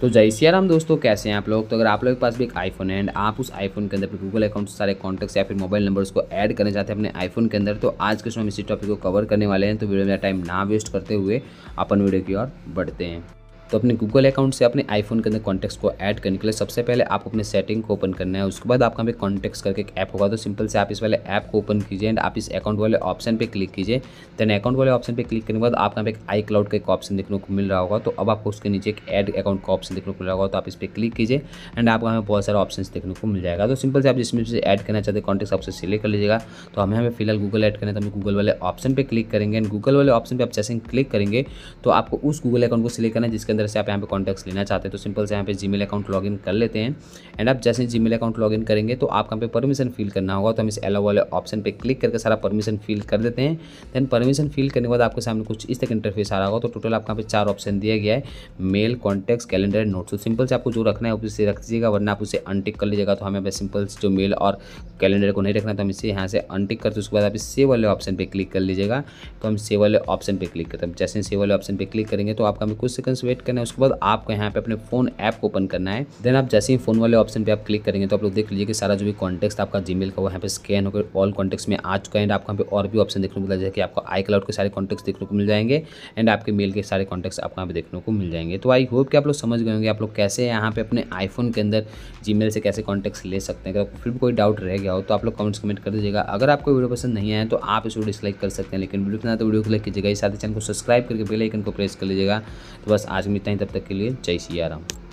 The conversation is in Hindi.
तो जय सियाराम दोस्तों कैसे हैं आप लोग तो अगर आप लोग के पास भी एक आईफोन है एंड आप उस आईफोन के अंदर अपने गूगल अकाउंट सारे कॉन्टैक्ट्स या फिर मोबाइल नंबर्स को ऐड करने चाहते हैं अपने आईफोन के अंदर तो आज के समय इसी टॉपिक को कवर करने वाले हैं तो वीडियो में टाइम ना वेस्ट करते हुए अपन वीडियो की ओर बढ़ते हैं तो अपने गूगल अकाउंट से अपने आईफोन के अंदर कॉन्टेक्ट को ऐड करने के लिए सबसे पहले आपको अपने सेटिंग को ओपन करना है उसके बाद आपका हमें कॉन्टेक्ट करके एक ऐप होगा तो सिंपल से आप इस वाले ऐप को ओपन कीजिए एंड आप इस अकाउंट वाले ऑप्शन पर क्लिक कीजिए देन अकाउंट वाले ऑप्शन पर क्लिक करने के बाद आपका हमें एक आई क्लाउड का एक ऑप्शन देखने को मिल रहा होगा तो अब आपको उसके नीचे एक एड अकाउंट का ऑप्शन देखने को मिल रहा होगा तो आप इस पर क्लिक कीजिए एंड आपका हमें बहुत सारे ऑप्शन देखने को मिल जाएगा तो सिंपल से आप जिसमें से ऐड करना चाहते हैं कॉन्टेक्ट आपसे सिलेक्ट कर लीजिएगा तो हमें हमें फिलहाल गूगल ऐड करना है तो हम गूगल वाले ऑप्शन पर क्लिक करेंगे एंड गूगल वाले ऑप्शन पर आप जैसे क्लिक करेंगे तो आपको उस गूगल अकाउंट को सिलेक्ट करना है जिसके अंदर से आप यहाँ पे कॉन्टैक्ट्स लेना चाहते हैं तो सिंपल से यहाँ पे जीमेल अकाउंट लॉगिन कर लेते हैं एंड आप जैसे जीमेल अकाउंट लॉगिन करेंगे तो आप यहाँ पे परमिशन फिल करना होगा तो हम इस एलो वाले ऑप्शन पर क्लिक करके सारा परमिशन फिल कर देते हैं देन परमिशन फिल करने के बाद आपके सामने कुछ इस तक इंटरफेस आ रहा होगा तो टोटल आप यहाँ पे चार ऑप्शन दिया गया है mail contact calendar and note तो सिंपल से आपको जो रखना है उसे रख दीजिएगा वरना आप उसे अनटिक कर लीजिएगा तो हमें बस सिंपल जो मेल और कैलेंडर को नहीं रखना तो हम इसे यहाँ से अनटिक करते उसके बाद आप इस वाले ऑप्शन पर क्लिक कर लीजिएगा तो हम से वाले ऑप्शन पर क्लिक करते हैं जैसे से वाले ऑप्शन पर क्लिक करेंगे तो आपका हमें कुछ सेकंड्स वेट करना है उसके बाद आपको यहाँ पे अपने फोन ऐप को ओपन करना है देन आप जैसे ही फोन वाले ऑप्शन पे आप क्लिक करेंगे तो आप लोग देख लीजिए कि सारा जो भी कॉन्टेक्ट आपका जी का वो यहाँ पे स्कैन होकर ऑल कॉन्टेक्ट में आ चुका है एंड आपको यहाँ पे और भी ऑप्शन देखने को मिला जैसे कि आपको आई क्लाउड के सारे कॉन्टेक्ट देखने को मिल जाएंगे एंड आपके मेल के सारे कॉन्टेक्ट आपको यहाँ पे देखने को मिल जाएंगे तो आई होप कि आप लोग समझ गए होंगे आप लोग कैसे यहाँ पे अपने आईफोन के अंदर जी से कैसे कॉन्टेक्ट ले सकते हैं अगर फिर भी कोई डाउट रह गया हो तो आप लोग कमेंट्स कमेंट कर दीजिएगा अगर आपको वीडियो पसंद नहीं आए तो आप इस वीडियो डिसलाइक कर सकते हैं लेकिन वीडियो पसंद तो वीडियो को लाइक कीजिएगा इस साथ ही चैनल को सब्सक्राइब करके बेल आइकन को प्रेस कर लीजिएगा तो बस आज इतना ही तब तक के लिए जय सिया राम